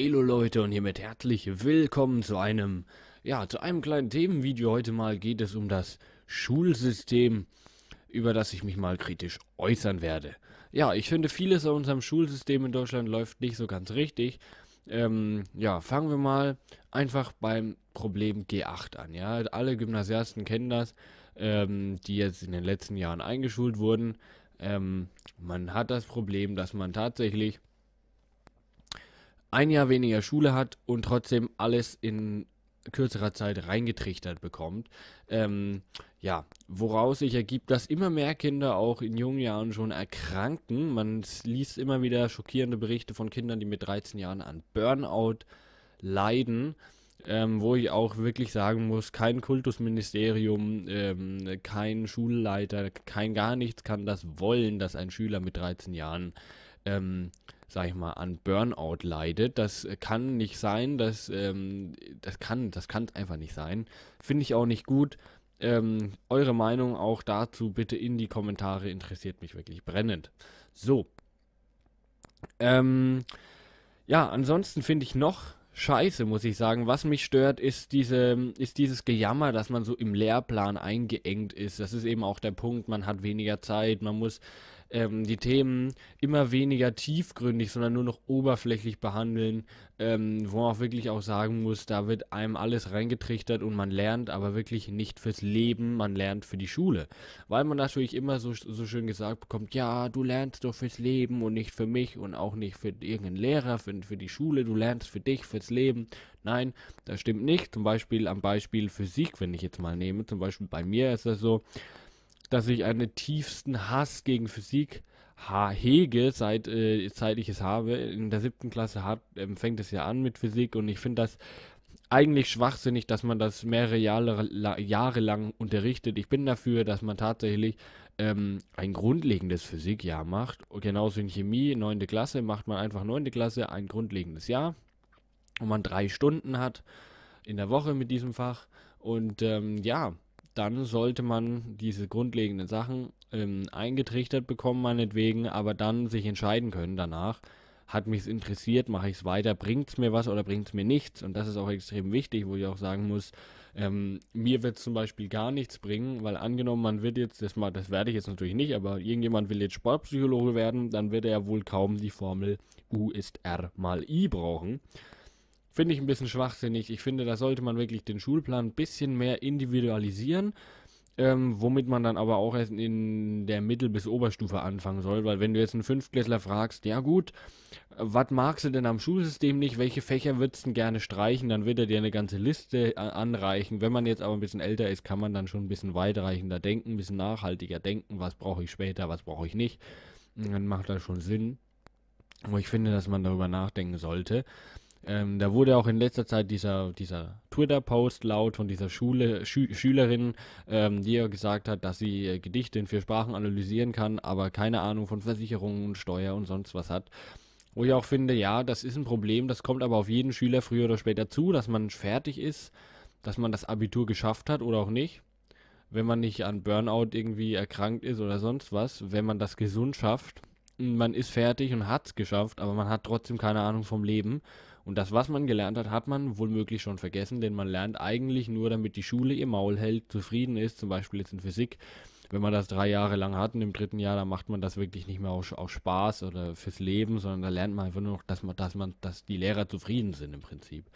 Hallo Leute und hiermit herzlich willkommen zu einem, ja, zu einem kleinen Themenvideo. Heute mal geht es um das Schulsystem, über das ich mich mal kritisch äußern werde. Ja, ich finde vieles an unserem Schulsystem in Deutschland läuft nicht so ganz richtig. Ähm, ja, fangen wir mal einfach beim Problem G8 an. Ja, alle Gymnasiasten kennen das, ähm, die jetzt in den letzten Jahren eingeschult wurden. Ähm, man hat das Problem, dass man tatsächlich ein Jahr weniger Schule hat und trotzdem alles in kürzerer Zeit reingetrichtert bekommt. Ähm, ja, woraus sich ergibt, dass immer mehr Kinder auch in jungen Jahren schon erkranken. Man liest immer wieder schockierende Berichte von Kindern, die mit 13 Jahren an Burnout leiden. Ähm, wo ich auch wirklich sagen muss, kein Kultusministerium, ähm, kein Schulleiter, kein gar nichts kann das wollen, dass ein Schüler mit 13 Jahren ähm, sag ich mal, an Burnout leidet. Das äh, kann nicht sein, das, ähm, das kann, das kann einfach nicht sein. Finde ich auch nicht gut. Ähm, eure Meinung auch dazu bitte in die Kommentare, interessiert mich wirklich brennend. So. Ähm, ja, ansonsten finde ich noch scheiße, muss ich sagen. Was mich stört, ist, diese, ist dieses Gejammer, dass man so im Lehrplan eingeengt ist. Das ist eben auch der Punkt, man hat weniger Zeit, man muss ähm, die Themen immer weniger tiefgründig, sondern nur noch oberflächlich behandeln, ähm, wo man auch wirklich auch sagen muss, da wird einem alles reingetrichtert und man lernt aber wirklich nicht fürs Leben, man lernt für die Schule. Weil man natürlich immer so, so schön gesagt bekommt, ja, du lernst doch fürs Leben und nicht für mich und auch nicht für irgendeinen Lehrer, für, für die Schule, du lernst für dich, fürs Leben. Nein, das stimmt nicht. Zum Beispiel am Beispiel Physik, wenn ich jetzt mal nehme, zum Beispiel bei mir ist das so, dass ich einen tiefsten Hass gegen Physik hege, seit, äh, seit ich es habe. In der siebten Klasse hat, ähm, fängt es ja an mit Physik und ich finde das eigentlich schwachsinnig, dass man das mehrere Jahre, la, Jahre lang unterrichtet. Ich bin dafür, dass man tatsächlich ähm, ein grundlegendes Physikjahr macht. genauso in Chemie, neunte Klasse, macht man einfach neunte Klasse ein grundlegendes Jahr. Und man drei Stunden hat in der Woche mit diesem Fach. Und ähm, ja, dann sollte man diese grundlegenden Sachen ähm, eingetrichtert bekommen, meinetwegen, aber dann sich entscheiden können danach. Hat mich es interessiert, mache ich es weiter, bringt es mir was oder bringt es mir nichts? Und das ist auch extrem wichtig, wo ich auch sagen muss, ähm, mir wird zum Beispiel gar nichts bringen, weil angenommen, man wird jetzt, das, das werde ich jetzt natürlich nicht, aber irgendjemand will jetzt Sportpsychologe werden, dann wird er ja wohl kaum die Formel U ist R mal I brauchen. Finde ich ein bisschen schwachsinnig. Ich finde, da sollte man wirklich den Schulplan ein bisschen mehr individualisieren. Ähm, womit man dann aber auch erst in der Mittel- bis Oberstufe anfangen soll, weil wenn du jetzt einen Fünftklässler fragst, ja gut, was magst du denn am Schulsystem nicht, welche Fächer würdest du gerne streichen, dann wird er dir eine ganze Liste äh, anreichen. Wenn man jetzt aber ein bisschen älter ist, kann man dann schon ein bisschen weitreichender denken, ein bisschen nachhaltiger denken, was brauche ich später, was brauche ich nicht. dann macht das schon Sinn. Aber ich finde, dass man darüber nachdenken sollte. Ähm, da wurde auch in letzter Zeit dieser, dieser Twitter-Post laut von dieser Schule, Schü Schülerin, ähm, die ja gesagt hat, dass sie äh, Gedichte in vier Sprachen analysieren kann, aber keine Ahnung von Versicherungen und Steuer und sonst was hat. Wo ich auch finde, ja, das ist ein Problem, das kommt aber auf jeden Schüler früher oder später zu, dass man fertig ist, dass man das Abitur geschafft hat oder auch nicht. Wenn man nicht an Burnout irgendwie erkrankt ist oder sonst was, wenn man das gesund schafft, man ist fertig und hat es geschafft, aber man hat trotzdem keine Ahnung vom Leben und das, was man gelernt hat, hat man wohlmöglich schon vergessen, denn man lernt eigentlich nur, damit die Schule ihr Maul hält, zufrieden ist, zum Beispiel jetzt in Physik. Wenn man das drei Jahre lang hat und im dritten Jahr, dann macht man das wirklich nicht mehr aus, aus Spaß oder fürs Leben, sondern da lernt man einfach nur noch, dass man, dass man, dass die Lehrer zufrieden sind im Prinzip.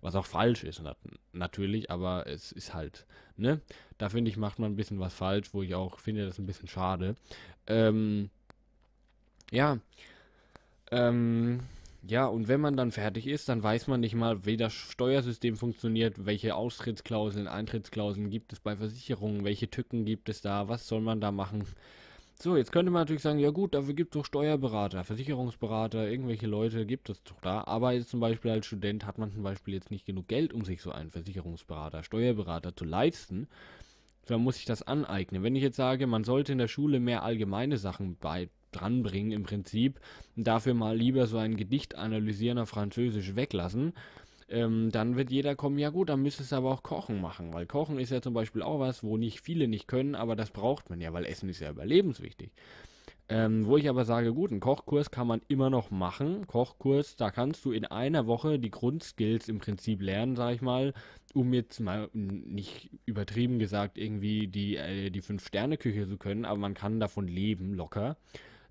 Was auch falsch ist, natürlich, aber es ist halt, ne? Da finde ich, macht man ein bisschen was falsch, wo ich auch finde, das ist ein bisschen schade. Ähm, ja. Ähm, ja, und wenn man dann fertig ist, dann weiß man nicht mal, wie das Steuersystem funktioniert, welche Austrittsklauseln, Eintrittsklauseln gibt es bei Versicherungen, welche Tücken gibt es da, was soll man da machen. So, jetzt könnte man natürlich sagen, ja gut, dafür gibt es doch Steuerberater, Versicherungsberater, irgendwelche Leute gibt es doch da. Aber jetzt zum Beispiel als Student hat man zum Beispiel jetzt nicht genug Geld, um sich so einen Versicherungsberater, Steuerberater zu leisten. Dann muss ich das aneignen. Wenn ich jetzt sage, man sollte in der Schule mehr allgemeine Sachen bei dranbringen im Prinzip. Dafür mal lieber so ein Gedicht analysieren auf Französisch weglassen. Ähm, dann wird jeder kommen, ja gut, dann müsstest du aber auch Kochen machen, weil Kochen ist ja zum Beispiel auch was, wo nicht viele nicht können, aber das braucht man ja, weil Essen ist ja überlebenswichtig. Ähm, wo ich aber sage, gut, einen Kochkurs kann man immer noch machen. Kochkurs, da kannst du in einer Woche die Grundskills im Prinzip lernen, sag ich mal, um jetzt mal nicht übertrieben gesagt irgendwie die, äh, die Fünf-Sterne-Küche zu können, aber man kann davon leben locker.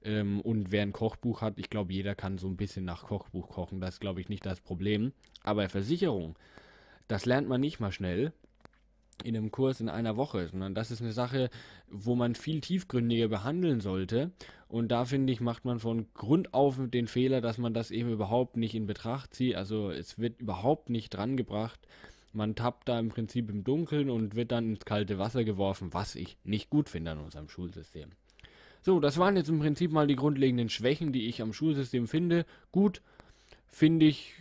Ähm, und wer ein Kochbuch hat, ich glaube, jeder kann so ein bisschen nach Kochbuch kochen. Das ist, glaube ich, nicht das Problem. Aber Versicherung, das lernt man nicht mal schnell in einem Kurs in einer Woche, sondern das ist eine Sache, wo man viel tiefgründiger behandeln sollte. Und da finde ich, macht man von Grund auf den Fehler, dass man das eben überhaupt nicht in Betracht zieht. Also es wird überhaupt nicht drangebracht. Man tappt da im Prinzip im Dunkeln und wird dann ins kalte Wasser geworfen, was ich nicht gut finde an unserem Schulsystem. So, das waren jetzt im Prinzip mal die grundlegenden Schwächen, die ich am Schulsystem finde. Gut, finde ich,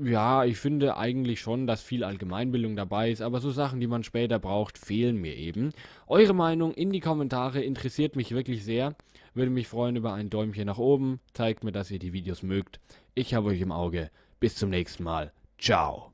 äh, ja, ich finde eigentlich schon, dass viel Allgemeinbildung dabei ist, aber so Sachen, die man später braucht, fehlen mir eben. Eure Meinung in die Kommentare interessiert mich wirklich sehr. Würde mich freuen über ein Däumchen nach oben. Zeigt mir, dass ihr die Videos mögt. Ich habe euch im Auge. Bis zum nächsten Mal. Ciao.